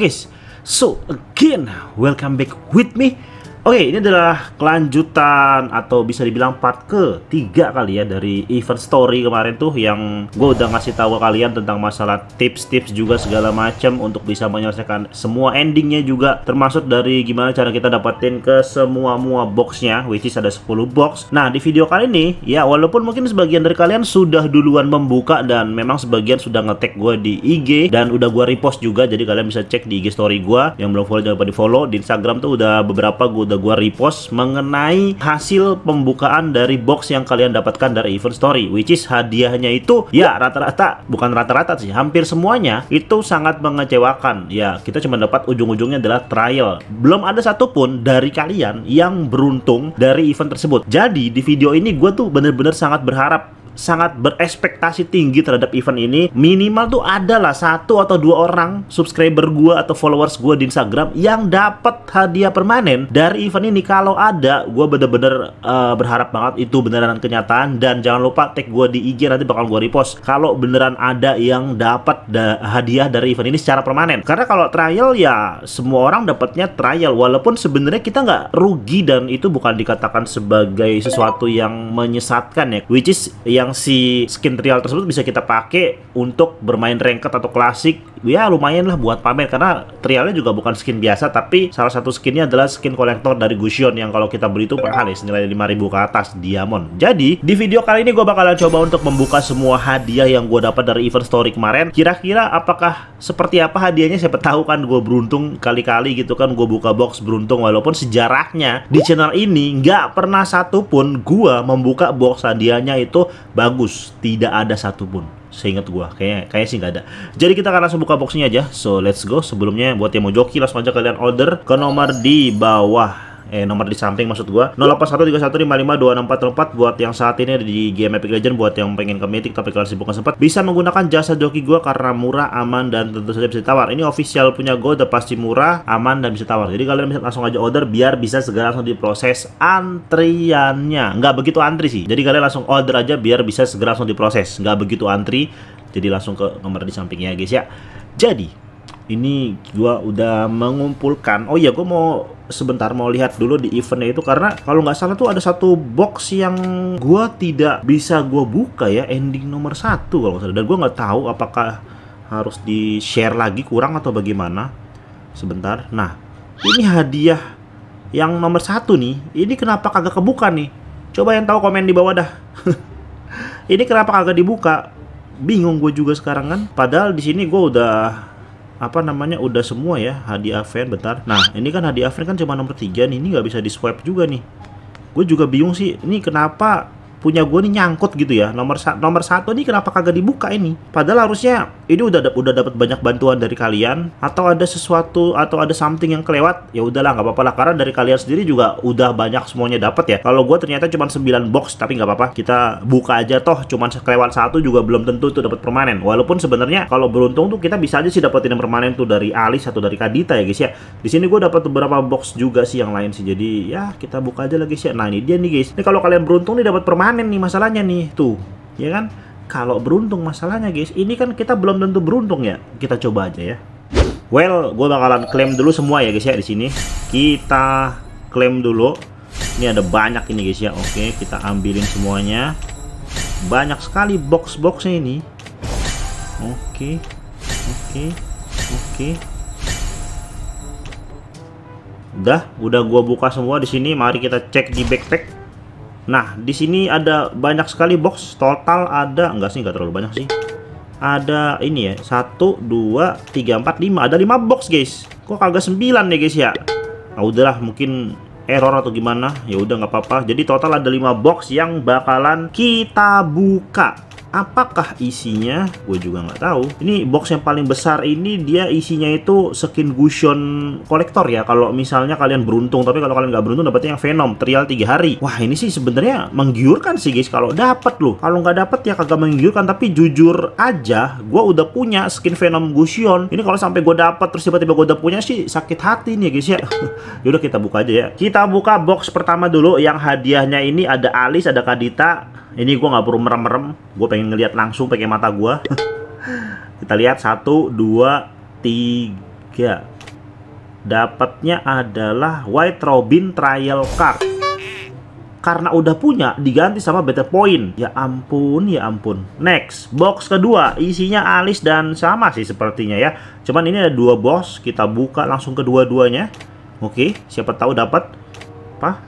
Okay, so again welcome back with me Oke, ini adalah kelanjutan atau bisa dibilang part ketiga kali ya dari event story kemarin tuh yang gue udah ngasih tahu kalian tentang masalah tips-tips juga segala macam untuk bisa menyelesaikan semua endingnya juga termasuk dari gimana cara kita dapetin ke semua-mua boxnya which is ada 10 box. Nah, di video kali ini ya walaupun mungkin sebagian dari kalian sudah duluan membuka dan memang sebagian sudah ngetek gue di IG dan udah gue repost juga jadi kalian bisa cek di IG story gue yang belum follow jangan lupa di follow di Instagram tuh udah beberapa gue udah gue repost mengenai hasil pembukaan dari box yang kalian dapatkan dari event story which is hadiahnya itu ya rata-rata bukan rata-rata sih hampir semuanya itu sangat mengecewakan ya kita cuma dapat ujung-ujungnya adalah trial belum ada satupun dari kalian yang beruntung dari event tersebut jadi di video ini gue tuh bener-bener sangat berharap sangat berespektasi tinggi terhadap event ini minimal tuh adalah satu atau dua orang subscriber gue atau followers gue di Instagram yang dapat hadiah permanen dari event ini kalau ada gue bener-bener uh, berharap banget itu beneran kenyataan dan jangan lupa tag gue di IG nanti bakal gue repost kalau beneran ada yang dapat da hadiah dari event ini secara permanen karena kalau trial ya semua orang dapatnya trial walaupun sebenarnya kita nggak rugi dan itu bukan dikatakan sebagai sesuatu yang menyesatkan ya which is yang yang si skin trial tersebut bisa kita pakai untuk bermain ranked atau klasik ya lumayan lah buat pamer karena trialnya juga bukan skin biasa tapi salah satu skinnya adalah skin kolektor dari Gusion yang kalau kita beli itu ya senilai 5000 ke atas diamond jadi di video kali ini gue bakalan coba untuk membuka semua hadiah yang gue dapat dari event story kemarin kira-kira apakah seperti apa hadiahnya siapa tahu kan gue beruntung kali-kali gitu kan gue buka box beruntung walaupun sejarahnya di channel ini nggak pernah satupun gue membuka box hadiahnya itu bagus tidak ada satupun seingat gua kayaknya kayak sih nggak ada jadi kita akan langsung buka boxnya aja so let's go sebelumnya buat yang mau joki langsung aja kalian order ke nomor di bawah eh nomor di samping maksud gua 081315526444 buat yang saat ini ada di game Epic Legend buat yang pengen ke Mythic tapi kalau sibuk sempat bisa menggunakan jasa joki gua karena murah, aman dan tentu saja bisa tawar. Ini official punya gua udah pasti murah, aman dan bisa tawar. Jadi kalian bisa langsung aja order biar bisa segera langsung diproses antriannya. Nggak begitu antri sih. Jadi kalian langsung order aja biar bisa segera langsung diproses. Nggak begitu antri. Jadi langsung ke nomor di sampingnya guys ya. Jadi ini gua udah mengumpulkan. Oh iya, gua mau sebentar mau lihat dulu di eventnya itu karena kalau nggak salah tuh ada satu box yang gue tidak bisa gue buka ya ending nomor satu kalau nggak salah dan gue nggak tahu apakah harus di share lagi kurang atau bagaimana sebentar nah ini hadiah yang nomor satu nih ini kenapa kagak kebuka nih coba yang tahu komen di bawah dah ini kenapa kagak dibuka bingung gue juga sekarang kan padahal di sini gue udah apa namanya udah semua ya hadi event bentar nah ini kan hadi event kan cuma nomor tiga nih ini nggak bisa di swipe juga nih gue juga bingung sih ini kenapa punya gue nih nyangkut gitu ya nomor nomor satu nih kenapa kagak dibuka ini padahal harusnya ini udah udah dapat banyak bantuan dari kalian atau ada sesuatu atau ada something yang kelewat ya udahlah nggak apa-apa lah karena dari kalian sendiri juga udah banyak semuanya dapat ya kalau gue ternyata cuma 9 box tapi nggak apa-apa kita buka aja toh cuma kelewat satu juga belum tentu itu dapat permanen walaupun sebenarnya kalau beruntung tuh kita bisa aja sih dapetin yang permanen tuh dari Alis atau dari Kadita ya guys ya di sini gue dapat beberapa box juga sih yang lain sih jadi ya kita buka aja lagi sih ya. nah ini dia nih guys ini kalau kalian beruntung nih dapat permanen panen nih masalahnya nih tuh ya kan kalau beruntung masalahnya guys ini kan kita belum tentu beruntung ya kita coba aja ya well gue bakalan klaim dulu semua ya guys ya di sini kita klaim dulu ini ada banyak ini guys ya oke kita ambilin semuanya banyak sekali box-boxnya ini oke oke oke udah udah gua buka semua di sini mari kita cek di backpack Nah, di sini ada banyak sekali box. Total ada enggak sih? Enggak terlalu banyak sih. Ada ini ya. satu, dua, tiga, empat, lima. Ada lima box, guys. Kok kagak sembilan ya, guys ya? Nah, udahlah, mungkin error atau gimana. Ya udah nggak apa-apa. Jadi total ada lima box yang bakalan kita buka. Apakah isinya? Gue juga nggak tahu. Ini box yang paling besar ini dia isinya itu skin Gusion kolektor ya. Kalau misalnya kalian beruntung, tapi kalau kalian nggak beruntung dapetnya yang Venom trial 3 hari. Wah ini sih sebenarnya menggiurkan sih guys kalau dapet loh. Kalau nggak dapet ya kagak menggiurkan. Tapi jujur aja, gue udah punya skin Venom Gusion. Ini kalau sampai gue dapet terus tiba-tiba gue udah punya sih sakit hati nih guys ya. Yaudah kita buka aja ya. Kita buka box pertama dulu yang hadiahnya ini ada alis, ada kadita, ini gue nggak perlu merem-merem gue pengen ngelihat langsung pakai mata gue kita lihat satu dua tiga dapatnya adalah White Robin Trial Card karena udah punya diganti sama Better Point ya ampun ya ampun next box kedua isinya alis dan sama sih sepertinya ya cuman ini ada dua box kita buka langsung kedua-duanya oke siapa tahu dapat apa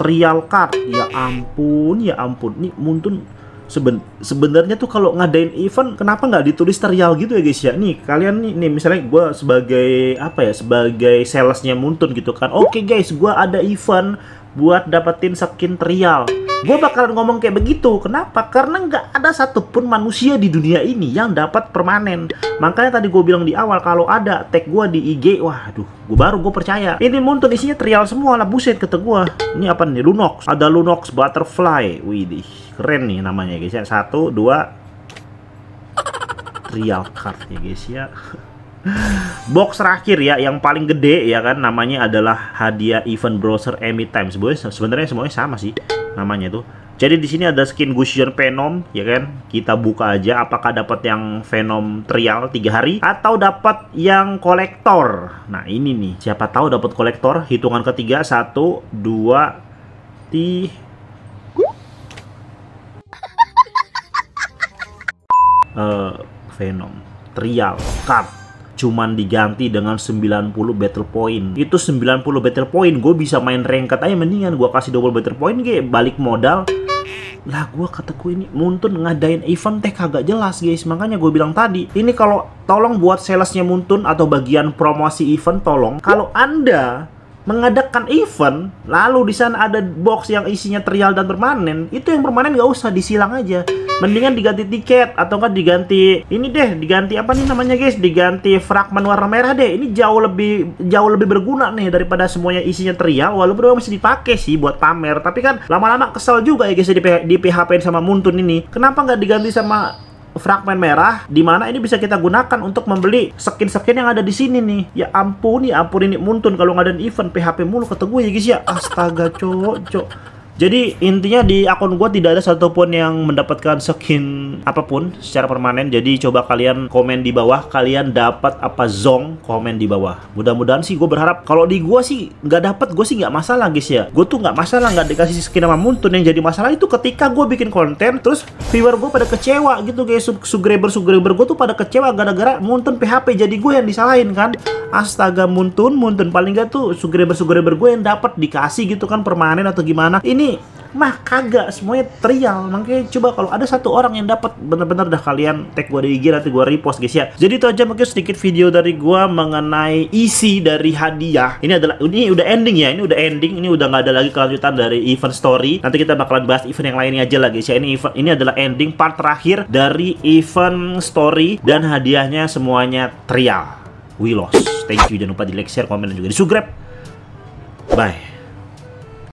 trial card ya ampun ya ampun nih muntun seben sebenarnya tuh kalau ngadain event kenapa nggak ditulis trial gitu ya guys ya nih kalian nih, nih misalnya gue sebagai apa ya sebagai salesnya Muntun gitu kan oke okay guys gue ada event buat dapetin skin trial. Gue bakalan ngomong kayak begitu. Kenapa? Karena nggak ada satupun manusia di dunia ini yang dapat permanen. Makanya tadi gue bilang di awal, kalau ada tag gue di IG, wah aduh, gue baru gue percaya. Ini muntun isinya trial semua lah, buset kata gue. Ini apa nih? Lunox. Ada Lunox Butterfly. Widih, keren nih namanya guys ya. Satu, dua, trial card ya guys ya. Box terakhir ya yang paling gede ya kan namanya adalah hadiah event browser Times boys sebenarnya semuanya sama sih namanya tuh. Jadi di sini ada skin Gusion Venom ya kan. Kita buka aja apakah dapat yang Venom trial 3 hari atau dapat yang kolektor. Nah, ini nih. Siapa tahu dapat kolektor hitungan ketiga satu, dua, 3 Uh, eh, Venom Trial Card cuman diganti dengan 90 battle point itu 90 battle point gue bisa main ranked aja mendingan gue kasih double battle point gue balik modal lah gue kataku ini Muntun ngadain event teh kagak jelas guys makanya gue bilang tadi ini kalau tolong buat salesnya Muntun atau bagian promosi event tolong kalau anda mengadakan event lalu di sana ada box yang isinya trial dan permanen itu yang permanen nggak usah disilang aja mendingan diganti tiket atau kan diganti ini deh diganti apa nih namanya guys diganti fragmen warna merah deh ini jauh lebih jauh lebih berguna nih daripada semuanya isinya trial walaupun memang masih dipakai sih buat pamer tapi kan lama-lama kesel juga ya guys di, di PHP sama Muntun ini kenapa nggak diganti sama fragmen merah di mana ini bisa kita gunakan untuk membeli skin-skin yang ada di sini nih. Ya ampun, ya ampun ini muntun kalau nggak ada event PHP mulu kata ya guys ya. Astaga, cok jadi intinya di akun gue tidak ada satupun yang mendapatkan skin apapun secara permanen. Jadi coba kalian komen di bawah kalian dapat apa zong komen di bawah. Mudah-mudahan sih gue berharap kalau di gue sih nggak dapat gue sih nggak masalah guys ya. Gue tuh nggak masalah nggak dikasih skin sama Muntun yang jadi masalah itu ketika gue bikin konten terus viewer gue pada kecewa gitu guys subscriber subscriber gue tuh pada kecewa gara-gara Muntun PHP jadi gue yang disalahin kan. Astaga Muntun Muntun paling gak tuh subscriber subscriber gue yang dapat dikasih gitu kan permanen atau gimana. Ini mah kagak semuanya trial makanya coba kalau ada satu orang yang dapat bener-bener dah kalian tag gue di IG nanti gue repost guys ya jadi itu aja mungkin sedikit video dari gue mengenai isi dari hadiah ini adalah ini udah ending ya ini udah ending ini udah nggak ada lagi kelanjutan dari event story nanti kita bakalan bahas event yang lainnya aja lah guys ya ini event ini adalah ending part terakhir dari event story dan hadiahnya semuanya trial we lost thank you jangan lupa di like share komen dan juga di subscribe bye